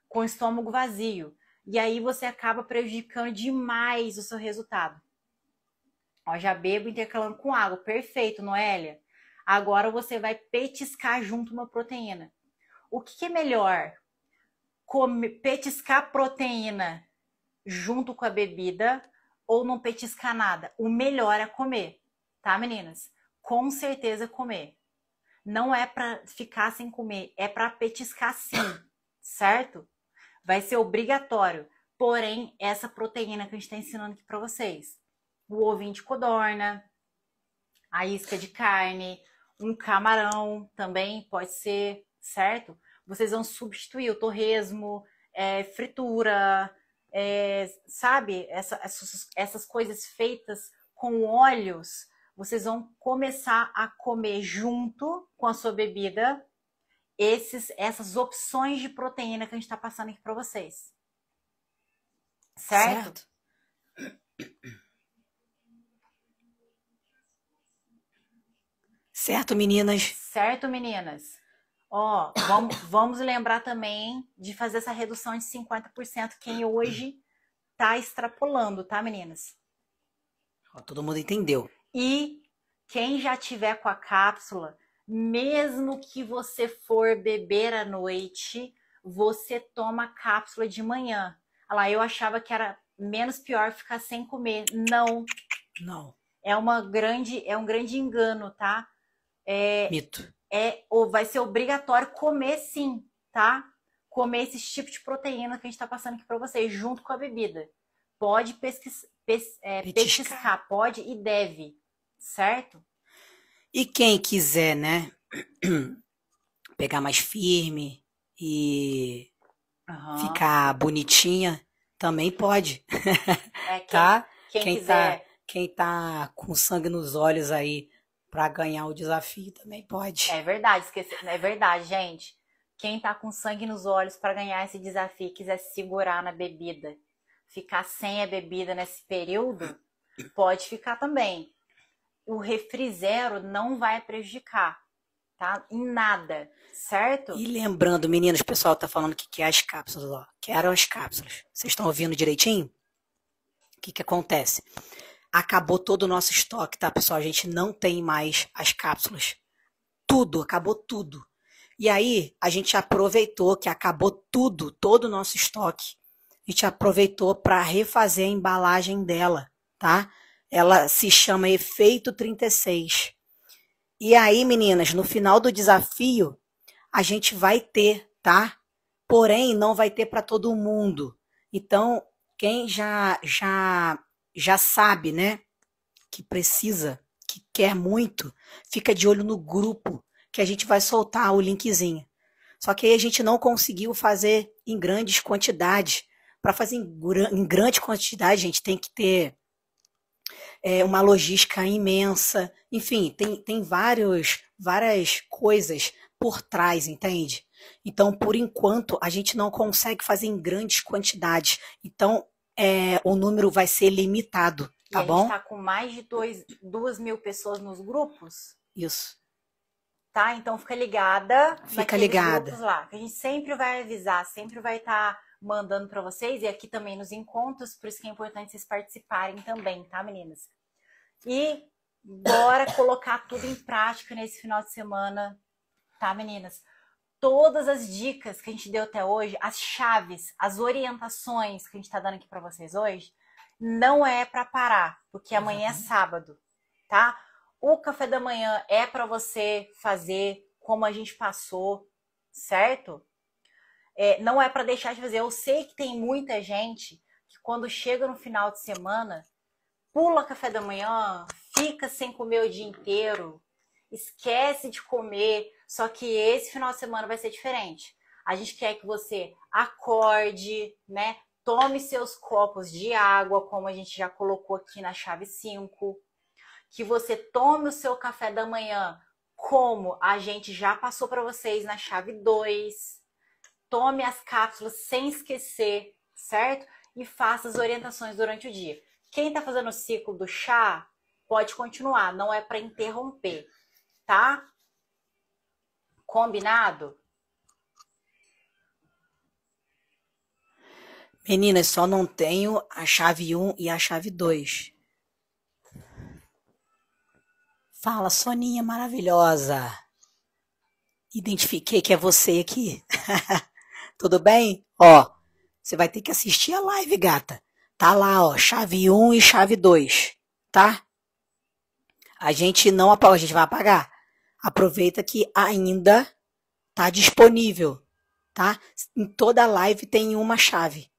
Com o estômago vazio. E aí você acaba prejudicando demais o seu resultado. Ó, já bebo intercalando com água. Perfeito, Noélia. Agora você vai petiscar junto uma proteína. O que, que é melhor? Comer, petiscar proteína junto com a bebida ou não petiscar nada? O melhor é comer, tá, meninas? Com certeza comer. Não é para ficar sem comer, é para petiscar sim, certo? Vai ser obrigatório. Porém, essa proteína que a gente está ensinando aqui para vocês o ovinho de codorna, a isca de carne, um camarão também pode ser, certo? Vocês vão substituir o torresmo, é, fritura, é, sabe? Essa, essas, essas coisas feitas com óleos, vocês vão começar a comer junto com a sua bebida esses, essas opções de proteína que a gente está passando aqui para vocês. certo. certo. Certo, meninas. Certo, meninas. Ó, vamos, <coughs> vamos lembrar também de fazer essa redução de 50% quem hoje tá extrapolando, tá, meninas? todo mundo entendeu. E quem já tiver com a cápsula, mesmo que você for beber à noite, você toma a cápsula de manhã. Olha lá, eu achava que era menos pior ficar sem comer. Não. Não. É uma grande, é um grande engano, tá? É, Mito. É, ou vai ser obrigatório comer sim, tá? Comer esse tipo de proteína que a gente está passando aqui para vocês, junto com a bebida. Pode pesquisar, pes, é, pesquisar, pode e deve, certo? E quem quiser, né, <clears throat> pegar mais firme e uhum. ficar bonitinha, também pode. <laughs> É, quem, tá? Quem, quem quiser. Tá, quem tá com sangue nos olhos aí, para ganhar o desafio também pode. É verdade, esqueci, é verdade, gente. Quem tá com sangue nos olhos para ganhar esse desafio e quiser se segurar na bebida, ficar sem a bebida nesse período, pode ficar também. O refri zero não vai prejudicar, tá? Em nada, certo? E lembrando, meninos, o pessoal tá falando que que as cápsulas, ó. Que eram as cápsulas. Vocês estão ouvindo direitinho? O que que acontece? acabou todo o nosso estoque, tá, pessoal? A gente não tem mais as cápsulas. Tudo, acabou tudo. E aí, a gente aproveitou que acabou tudo, todo o nosso estoque. A gente aproveitou para refazer a embalagem dela, tá? Ela se chama Efeito 36. E aí, meninas, no final do desafio, a gente vai ter, tá? Porém, não vai ter para todo mundo. Então, quem já já já sabe, né, que precisa, que quer muito, fica de olho no grupo que a gente vai soltar o linkzinho. Só que aí a gente não conseguiu fazer em grandes quantidades. Para fazer em, em, grande quantidade, a gente tem que ter é, uma logística imensa. Enfim, tem, tem vários, várias coisas por trás, entende? Então, por enquanto, a gente não consegue fazer em grandes quantidades. Então, é, o número vai ser limitado, tá e bom? A gente está com mais de dois, duas mil pessoas nos grupos. Isso. Tá? Então fica ligada. Fica ligada. Grupos lá, a gente sempre vai avisar, sempre vai estar. Tá mandando para vocês e aqui também nos encontros, por isso que é importante vocês participarem também, tá, meninas? E bora colocar tudo em prática nesse final de semana, tá, meninas? todas as dicas que a gente deu até hoje, as chaves, as orientações que a gente está dando aqui para vocês hoje, não é para parar, porque amanhã uhum. é sábado, tá? O café da manhã é para você fazer como a gente passou, certo? É, não é para deixar de fazer. Eu sei que tem muita gente que quando chega no final de semana pula café da manhã, fica sem comer o dia inteiro, esquece de comer. Só que esse final de semana vai ser diferente. A gente quer que você acorde, né? Tome seus copos de água, como a gente já colocou aqui na chave 5. Que você tome o seu café da manhã, como a gente já passou para vocês na chave 2. Tome as cápsulas sem esquecer, certo? E faça as orientações durante o dia. Quem está fazendo o ciclo do chá, pode continuar, não é para interromper tá? Combinado? Meninas, só não tenho a chave 1 e a chave 2. Fala, Soninha maravilhosa. Identifiquei que é você aqui. <laughs> Tudo bem? Ó, você vai ter que assistir a live, gata. Tá lá, ó, chave 1 e chave 2, tá? A gente não apaga, a gente vai apagar aproveita que ainda tá disponível, tá? Em toda live tem uma chave.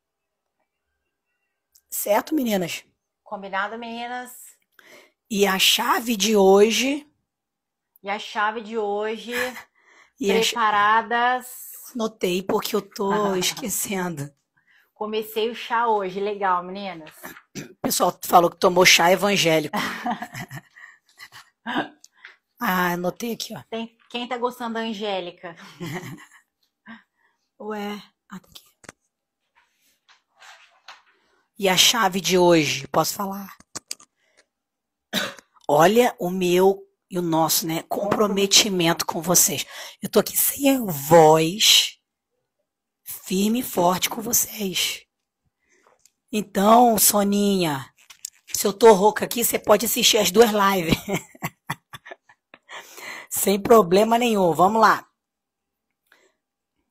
Certo, meninas? Combinado, meninas? E a chave de hoje. E a chave de hoje. <laughs> E preparadas. Ch... Notei porque eu tô <laughs> esquecendo. Comecei o chá hoje, legal, meninas. O pessoal falou que tomou chá evangélico. <laughs> Ah, anotei aqui, ó. Tem, quem tá gostando da Angélica? <laughs> Ué, aqui. E a chave de hoje, posso falar? <coughs> Olha o meu e o nosso, né, comprometimento com vocês. Eu tô aqui sem voz, firme e forte com vocês. Então, Soninha, se eu tô rouca aqui, você pode assistir as duas lives. <laughs> Sem problema nenhum. Vamos lá.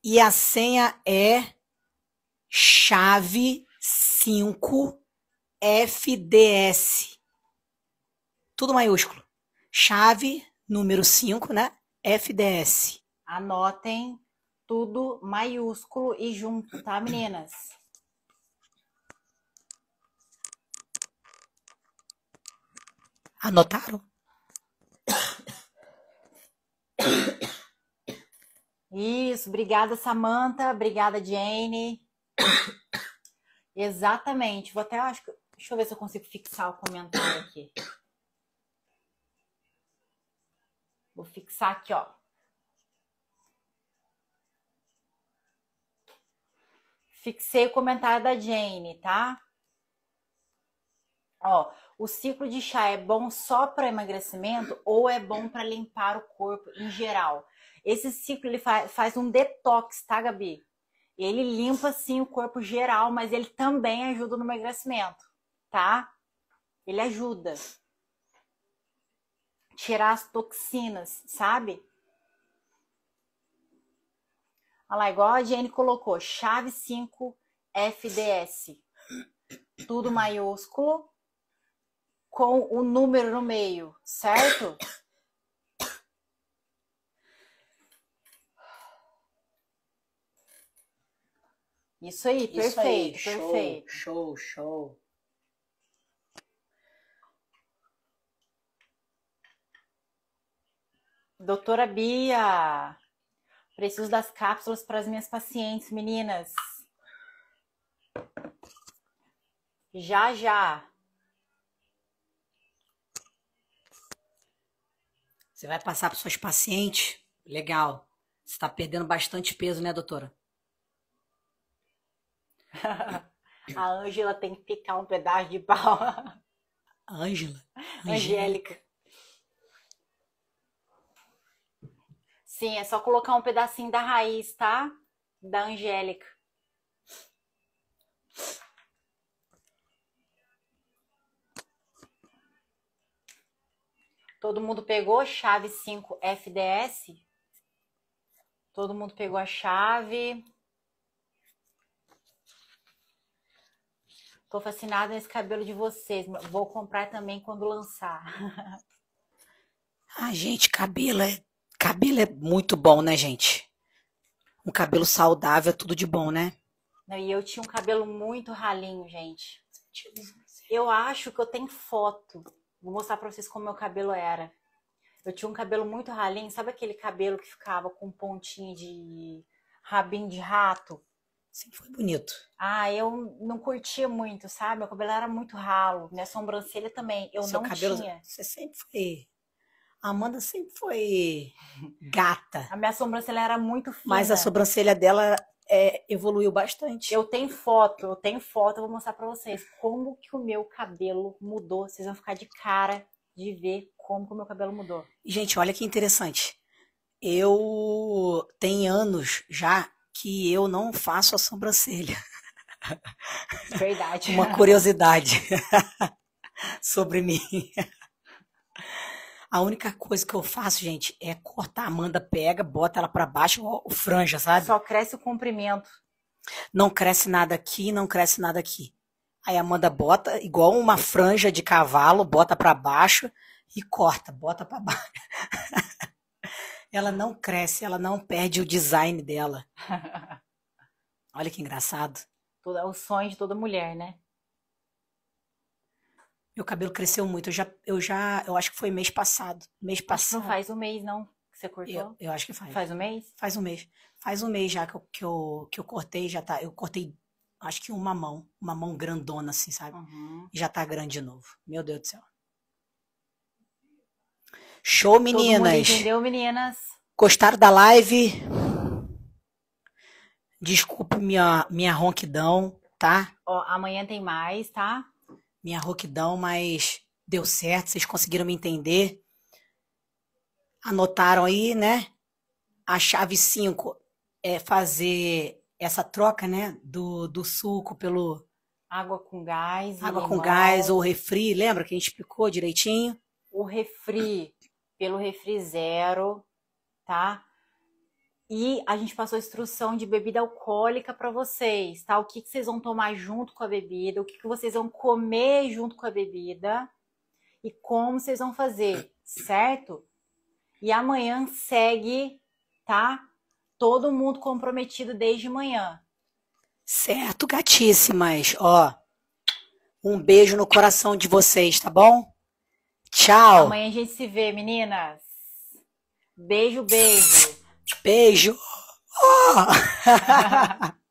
E a senha é chave 5 FDS. Tudo maiúsculo. Chave número 5, né? FDS. Anotem tudo maiúsculo e junto, tá, meninas? Anotaram? Isso, obrigada, Samantha. Obrigada, Jane. Exatamente. Vou até acho que. Deixa eu ver se eu consigo fixar o comentário aqui. Vou fixar aqui, ó. Fixei o comentário da Jane, tá? Ó, o ciclo de chá é bom só para emagrecimento ou é bom para limpar o corpo em geral? Esse ciclo ele fa faz um detox, tá, Gabi? Ele limpa sim o corpo geral, mas ele também ajuda no emagrecimento, tá? Ele ajuda tirar as toxinas, sabe? Olha lá, igual a Jenny colocou, chave 5 FDS. Tudo maiúsculo, com o um número no meio, certo? Isso aí, Isso perfeito, aí, show, Show, show. Doutora Bia, preciso das cápsulas para as minhas pacientes, meninas. Já, já. Você vai passar para suas pacientes? Legal. Você está perdendo bastante peso, né, doutora? <laughs> A Ângela tem que picar um pedaço de pau. Ângela? Angélica. Sim, é só colocar um pedacinho da raiz, tá? Da Angélica. Todo mundo pegou chave 5 FDS? Todo mundo pegou a chave. Tô fascinada nesse cabelo de vocês. Vou comprar também quando lançar. ah, gente, cabelo é, cabelo é muito bom, né, gente? Um cabelo saudável é tudo de bom, né? Não, e eu tinha um cabelo muito ralinho, gente. Eu acho que eu tenho foto Vou mostrar pra vocês como meu cabelo era. Eu tinha um cabelo muito ralinho, sabe aquele cabelo que ficava com pontinha de rabinho de rato? Sempre foi bonito. Ah, eu não curtia muito, sabe? Meu cabelo era muito ralo, minha sobrancelha também. Eu Seu não cabelo, tinha. Você sempre foi. A Amanda sempre foi gata. A minha sobrancelha era muito fina. Mas a sobrancelha dela é, evoluiu bastante. Eu tenho foto, eu tenho foto, eu vou mostrar para vocês como que o meu cabelo mudou. Vocês vão ficar de cara de ver como que o meu cabelo mudou. Gente, olha que interessante. Eu tenho anos já que eu não faço a sobrancelha. Verdade. Uma curiosidade <laughs> sobre mim. A única coisa que eu faço, gente, é cortar a Amanda pega, bota ela para baixo, ó, franja, sabe? Só cresce o comprimento. Não cresce nada aqui, não cresce nada aqui. Aí a Amanda bota igual uma franja de cavalo, bota para baixo e corta, bota para baixo. <laughs> ela não cresce, ela não perde o design dela. <laughs> Olha que engraçado. É o sonho de toda mulher, né? Meu cabelo cresceu muito. Eu já, eu já, eu acho que foi mês passado. Mês passado. Não faz um mês, não, que você cortou? Eu, eu acho que faz. Faz um mês? Faz um mês. Faz um mês já que eu, que eu, que eu cortei, já tá. Eu cortei, acho que uma mão. Uma mão grandona, assim, sabe? Uhum. E já tá grande de novo. Meu Deus do céu. Show, meninas. entendeu, meninas? Gostaram da live? Desculpe minha, minha ronquidão, tá? Ó, amanhã tem mais, tá? minha rouquidão, mas deu certo, vocês conseguiram me entender. Anotaram aí, né? A chave 5 é fazer essa troca, né, do, do suco pelo água com gás, água com gás ou refri, lembra que a gente explicou direitinho? O refri pelo refri zero, tá? E a gente passou a instrução de bebida alcoólica para vocês, tá? O que, que, vocês vão tomar junto com a bebida, o que, que vocês vão comer junto com a bebida e como vocês vão fazer, certo? E amanhã segue, tá? Todo mundo comprometido desde manhã. Certo, gatíssimas. Ó, um beijo no coração de vocês, tá bom? Tchau. Amanhã a gente se vê, meninas. Beijo, beijo. Beijo! Oh! <laughs>